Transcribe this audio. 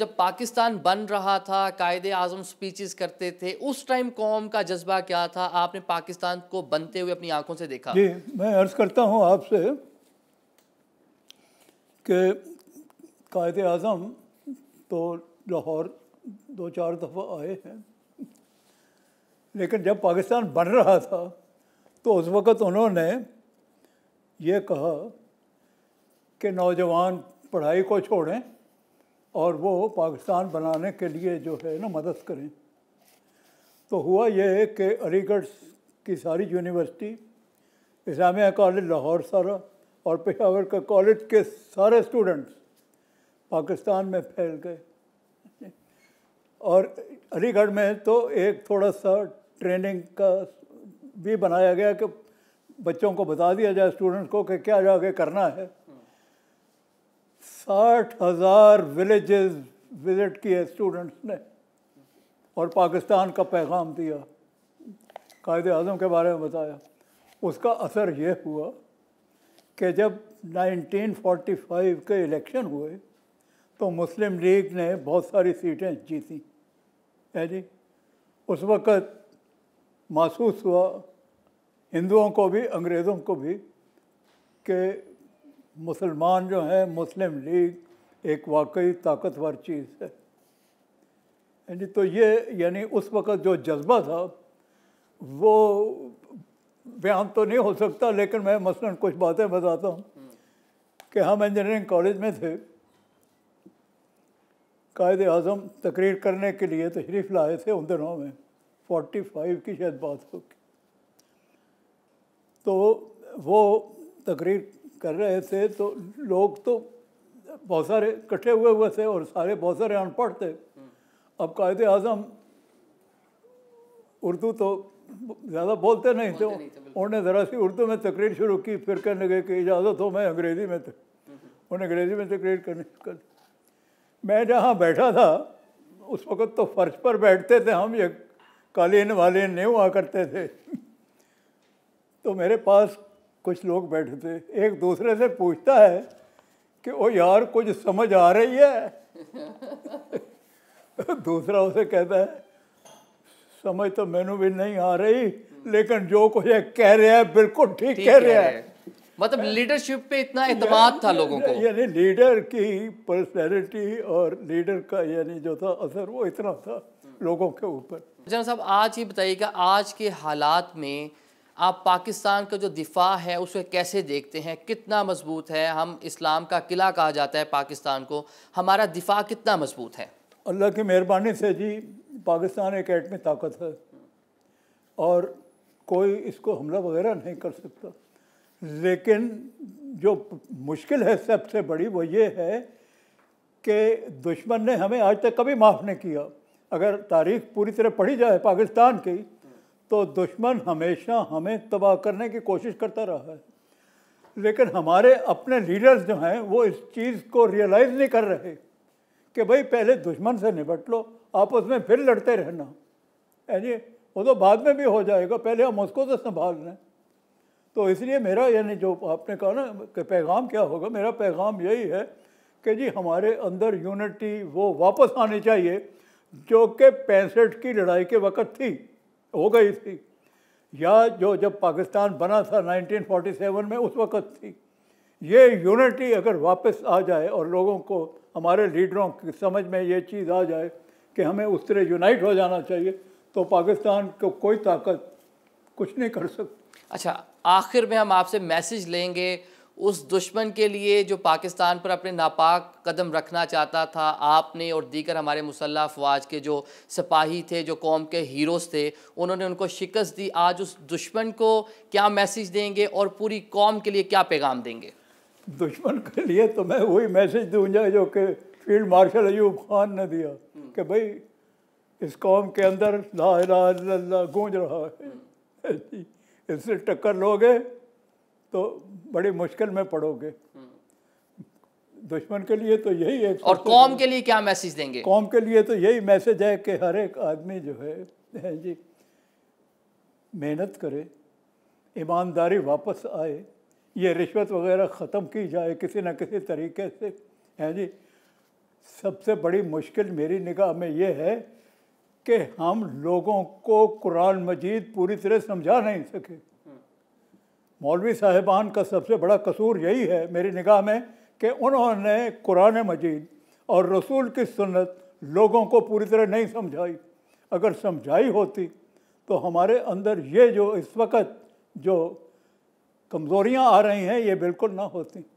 जब पाकिस्तान बन रहा था कायद आज़म स्पीचेस करते थे उस टाइम कौम का जज्बा क्या था आपने पाकिस्तान को बनते हुए अपनी आंखों से देखा जी मैं अर्ज़ करता हूँ आपसे कि कायद आज़म तो लाहौर दो चार दफ़ा आए हैं लेकिन जब पाकिस्तान बन रहा था तो उस वक़्त उन्होंने ये कहा कि नौजवान पढ़ाई को छोड़ें और वो पाकिस्तान बनाने के लिए जो है ना मदद करें तो हुआ ये कि अलीगढ़ की सारी यूनिवर्सिटी इस्लामिया कॉलेज लाहौर सारा और पेशावर का कॉलेज के सारे स्टूडेंट्स पाकिस्तान में फैल गए और अलीगढ़ में तो एक थोड़ा सा ट्रेनिंग का भी बनाया गया कि बच्चों को बता दिया जाए स्टूडेंट्स को कि क्या जाके करना है साठ हज़ार विलेज विज़िट किए स्टूडेंट्स ने और पाकिस्तान का पैगाम दिया कायद अजम के बारे में बताया उसका असर ये हुआ कि जब 1945 के इलेक्शन हुए तो मुस्लिम लीग ने बहुत सारी सीटें जीती है जी उस वक़्त महसूस हुआ हिंदुओं को भी अंग्रेज़ों को भी कि मुसलमान जो हैं मुस्लिम लीग एक वाकई ताकतवर चीज़ है यानी तो ये यानी उस वक़्त जो जज्बा था वो बयान तो नहीं हो सकता लेकिन मैं मसलन कुछ बातें बताता हूँ कि हम इंजीनियरिंग कॉलेज में थे कायद अजम तकरीर करने के लिए तशरीफ़ लाए थे उन दिनों में फोर्टी फाइव की शायद बात होगी तो वो तकरीर कर रहे थे तो लोग तो बहुत सारे इकट्ठे हुए हुए थे और सारे बहुत सारे अनपढ़ थे अब कायद अजम उर्दू तो ज़्यादा बोलते नहीं बोलते थे उन्होंने ज़रा सी उर्दू में तकरीर शुरू की फिर कहने लगे कि इजाज़त हो मैं अंग्रेज़ी में थे उन्हें अंग्रेज़ी में तकरीर करने कर मैं जहाँ बैठा था उस वक़्त तो फर्श पर बैठते थे हम ये कालीन वालीन नहीं हुआ करते थे तो मेरे पास कुछ लोग बैठे थे एक दूसरे से पूछता है कि ओ यार कुछ समझ आ रही है दूसरा उसे कहता है समझ तो मैनू भी नहीं आ रही लेकिन जो कुछ कह रहा है बिल्कुल ठीक कह रहा है मतलब लीडरशिप पे इतना एतमाद था लोगों को यानी लीडर की पर्सनैलिटी और लीडर का यानी जो था असर वो इतना था लोगों के ऊपर जनाब साहब आज ही बताइएगा आज के हालात में आप पाकिस्तान का जो दिफा है उसे कैसे देखते हैं कितना मजबूत है हम इस्लाम का किला कहा जाता है पाकिस्तान को हमारा दिफा कितना मजबूत है अल्लाह की मेहरबानी से जी पाकिस्तान एक में ताकत है और कोई इसको हमला वगैरह नहीं कर सकता लेकिन जो मुश्किल है सबसे बड़ी वो ये है कि दुश्मन ने हमें आज तक कभी माफ़ नहीं किया अगर तारीख पूरी तरह पढ़ी जाए पाकिस्तान की तो दुश्मन हमेशा हमें तबाह करने की कोशिश करता रहा है लेकिन हमारे अपने लीडर्स जो हैं वो इस चीज़ को रियलाइज़ नहीं कर रहे कि भाई पहले दुश्मन से निपट लो आपस में फिर लड़ते रहना है जी वो तो बाद में भी हो जाएगा पहले हम उसको तो संभाल लें तो इसलिए मेरा यानी जो आपने कहा ना कि पैगाम क्या होगा मेरा पैगाम यही है कि जी हमारे अंदर यूनिटी वो वापस आनी चाहिए जो कि पैंसठ की लड़ाई के वक़्त थी हो गई थी या जो जब पाकिस्तान बना था 1947 में उस वक़्त थी ये यूनिटी अगर वापस आ जाए और लोगों को हमारे लीडरों की समझ में ये चीज़ आ जाए कि हमें उस तरह यूनाइट हो जाना चाहिए तो पाकिस्तान को कोई ताकत कुछ नहीं कर सकती अच्छा आखिर में हम आपसे मैसेज लेंगे उस दुश्मन के लिए जो पाकिस्तान पर अपने नापाक कदम रखना चाहता था आपने और दीगर हमारे मुसल्ह अफवाज के जो सिपाही थे जो कौम के हीरोज़ थे उन्होंने उनको शिकस्त दी आज उस दुश्मन को क्या मैसेज देंगे और पूरी कौम के लिए क्या पैगाम देंगे दुश्मन के लिए तो मैं वही मैसेज दूंगा जो कि फील्ड मार्शल अयूब खान ने दिया हम्म। कि भाई इस कौम के अंदर ला गूंज रहा है इससे टक्कर लोगे तो बड़ी मुश्किल में पड़ोगे दुश्मन के लिए तो यही एक और कौम के लिए क्या मैसेज देंगे कौम के लिए तो यही मैसेज है कि हर एक आदमी जो है जी मेहनत करे ईमानदारी वापस आए ये रिश्वत वगैरह ख़त्म की जाए किसी न किसी तरीके से हैं जी सबसे बड़ी मुश्किल मेरी निगाह में ये है कि हम लोगों को कुरान मजीद पूरी तरह समझा नहीं सके मौलवी साहिबान का सबसे बड़ा कसूर यही है मेरी निगाह में कि उन्होंने कुरान मजीद और रसूल की सुन्नत लोगों को पूरी तरह नहीं समझाई अगर समझाई होती तो हमारे अंदर ये जो इस वक्त जो कमज़ोरियाँ आ रही हैं ये बिल्कुल ना होती